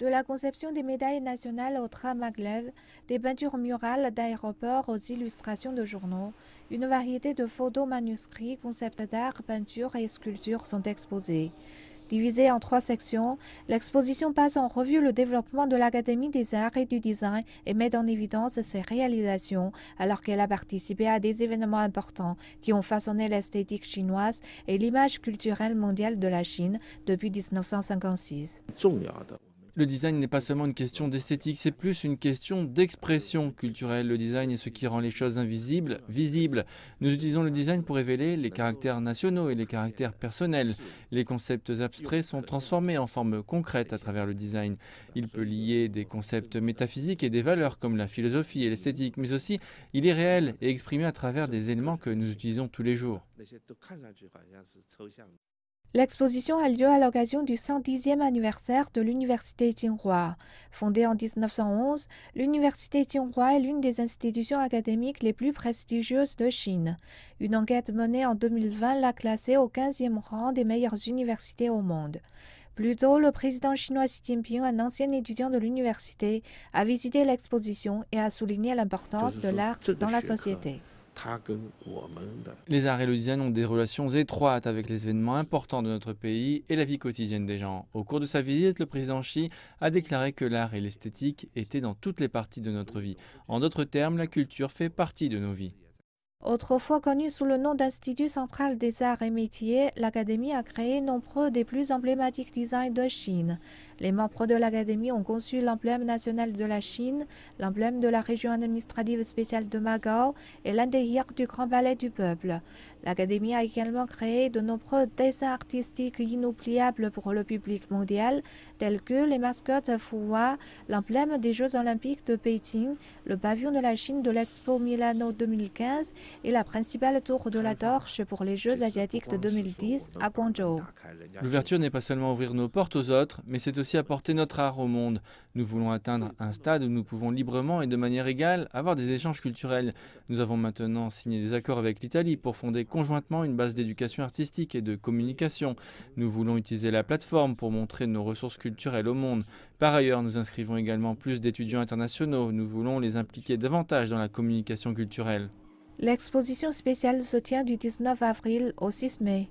de la conception des médailles nationales au tramaglev, des peintures murales d'aéroports aux illustrations de journaux, une variété de photos, manuscrits, concepts d'art, peintures et sculptures sont exposés. Divisée en trois sections, l'exposition passe en revue le développement de l'Académie des arts et du design et met en évidence ses réalisations alors qu'elle a participé à des événements importants qui ont façonné l'esthétique chinoise et l'image culturelle mondiale de la Chine depuis 1956. Le design n'est pas seulement une question d'esthétique, c'est plus une question d'expression culturelle. Le design est ce qui rend les choses invisibles, visibles. Nous utilisons le design pour révéler les caractères nationaux et les caractères personnels. Les concepts abstraits sont transformés en formes concrètes à travers le design. Il peut lier des concepts métaphysiques et des valeurs comme la philosophie et l'esthétique, mais aussi il est réel et exprimé à travers des éléments que nous utilisons tous les jours. L'exposition a lieu à l'occasion du 110e anniversaire de l'Université Tsinghua. Fondée en 1911, l'Université Tsinghua est l'une des institutions académiques les plus prestigieuses de Chine. Une enquête menée en 2020 l'a classée au 15e rang des meilleures universités au monde. Plus tôt, le président chinois Xi Jinping, un ancien étudiant de l'université, a visité l'exposition et a souligné l'importance de l'art dans la société. Les arts et le ont des relations étroites avec les événements importants de notre pays et la vie quotidienne des gens. Au cours de sa visite, le président Xi a déclaré que l'art et l'esthétique étaient dans toutes les parties de notre vie. En d'autres termes, la culture fait partie de nos vies. Autrefois connue sous le nom d'Institut central des arts et métiers, l'Académie a créé nombreux des plus emblématiques designs de Chine. Les membres de l'Académie ont conçu l'emblème national de la Chine, l'emblème de la région administrative spéciale de Magao et l'un des du Grand Ballet du Peuple. L'Académie a également créé de nombreux dessins artistiques inoubliables pour le public mondial, tels que les mascottes Fuwa, l'emblème des Jeux olympiques de Pékin, le pavillon de la Chine de l'Expo Milano 2015 et la principale tour de la torche pour les Jeux asiatiques de 2010 à Guangzhou. L'ouverture n'est pas seulement ouvrir nos portes aux autres, mais c'est aussi apporter notre art au monde. Nous voulons atteindre un stade où nous pouvons librement et de manière égale avoir des échanges culturels. Nous avons maintenant signé des accords avec l'Italie pour fonder conjointement une base d'éducation artistique et de communication. Nous voulons utiliser la plateforme pour montrer nos ressources culturelles au monde. Par ailleurs, nous inscrivons également plus d'étudiants internationaux. Nous voulons les impliquer davantage dans la communication culturelle. L'exposition spéciale se tient du 19 avril au 6 mai.